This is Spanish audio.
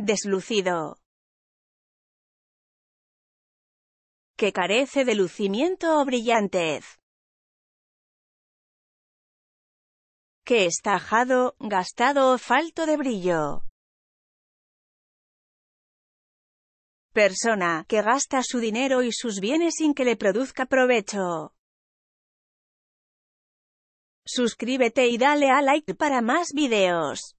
Deslucido. Que carece de lucimiento o brillantez. Que está ajado, gastado o falto de brillo. Persona que gasta su dinero y sus bienes sin que le produzca provecho. Suscríbete y dale a like para más videos.